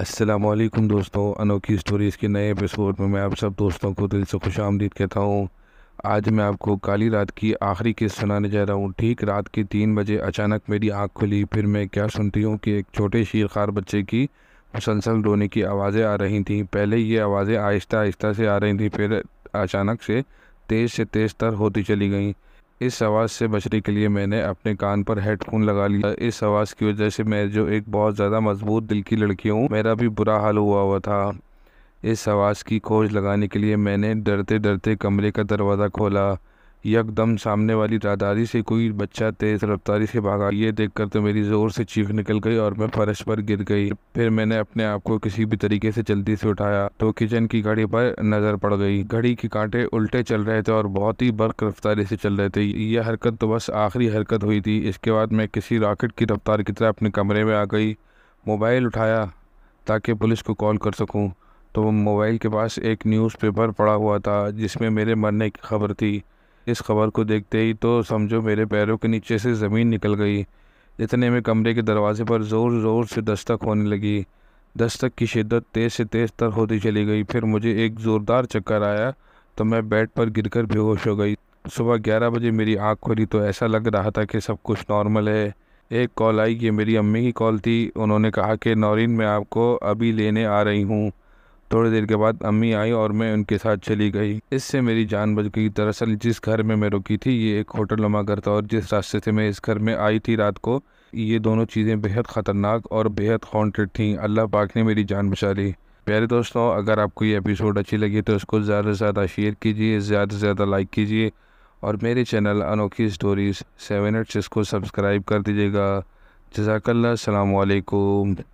असलम दोस्तों अनोखी स्टोरीज़ के नए एपिसोड में मैं आप सब दोस्तों को दिल से खुश आमदीद कहता हूँ आज मैं आपको काली रात की आखिरी किस्त सुनाने जा रहा हूँ ठीक रात के तीन बजे अचानक मेरी आँख खुली फिर मैं क्या सुनती हूँ कि एक छोटे शीरखार बच्चे की मुसलसल रोने की आवाज़ें आ रही थी पहले ये आवाज़ें आहिस्ता आहिस्ता से आ रही थी फिर अचानक से तेज़ से तेज़ तर होती चली गईं इस आवाज़ से बचने के लिए मैंने अपने कान पर हेडफोन लगा लिया इस आवाज़ की वजह से मैं जो एक बहुत ज़्यादा मजबूत दिल की लड़की हूँ मेरा भी बुरा हाल हुआ हुआ था इस आवाज़ की खोज लगाने के लिए मैंने डरते डरते कमरे का दरवाज़ा खोला यकदम सामने वाली रादारी से कोई बच्चा तेज़ रफ्तारी से भागा ये देखकर तो मेरी ज़ोर से चीख निकल गई और मैं फर्श पर गिर गई फिर मैंने अपने आप को किसी भी तरीके से जल्दी से उठाया तो किचन की घड़ी पर नज़र पड़ गई घड़ी के कांटे उल्टे चल रहे थे और बहुत ही बर्क रफ्तारी से चल रहे थे यह हरकत तो बस आखिरी हरकत हुई थी इसके बाद मैं किसी रॉकेट की रफ्तार की तरह अपने कमरे में आ गई मोबाइल उठाया ताकि पुलिस को कॉल कर सकूँ तो मोबाइल के पास एक न्यूज़पेपर पड़ा हुआ था जिसमें मेरे मरने की खबर थी इस खबर को देखते ही तो समझो मेरे पैरों के नीचे से ज़मीन निकल गई इतने में कमरे के दरवाजे पर ज़ोर ज़ोर से दस्तक होने लगी दस्तक की शिद्दत तेज़ से तेज़ तर होती चली गई फिर मुझे एक ज़ोरदार चक्कर आया तो मैं बेड पर गिरकर बेहोश हो गई सुबह ग्यारह बजे मेरी आँख खोली तो ऐसा लग रहा था कि सब कुछ नॉर्मल है एक कॉल आई ये मेरी अम्मी की कॉल थी उन्होंने कहा कि नौरीन मैं आपको अभी लेने आ रही हूँ थोड़ी देर के बाद अम्मी आई और मैं उनके साथ चली गई इससे मेरी जान बच गई दरअसल जिस घर में मैं रुकी थी ये एक होटल नुमा घर था और जिस रास्ते से मैं इस घर में आई थी रात को ये दोनों चीज़ें बेहद ख़तरनाक और बेहद हॉन्टेड थी अल्लाह पाक ने मेरी जान बचा ली प्यारे दोस्तों अगर आपको ये एपिसोड अच्छी लगी तो इसको ज़्यादा से ज़्यादा शेयर कीजिए ज़्यादा से ज़्यादा लाइक कीजिए और मेरे चैनल अनोखी स्टोरीज़ सेवन एट्स इसको सब्सक्राइब कर दीजिएगा जजाकल्ला अलैक्म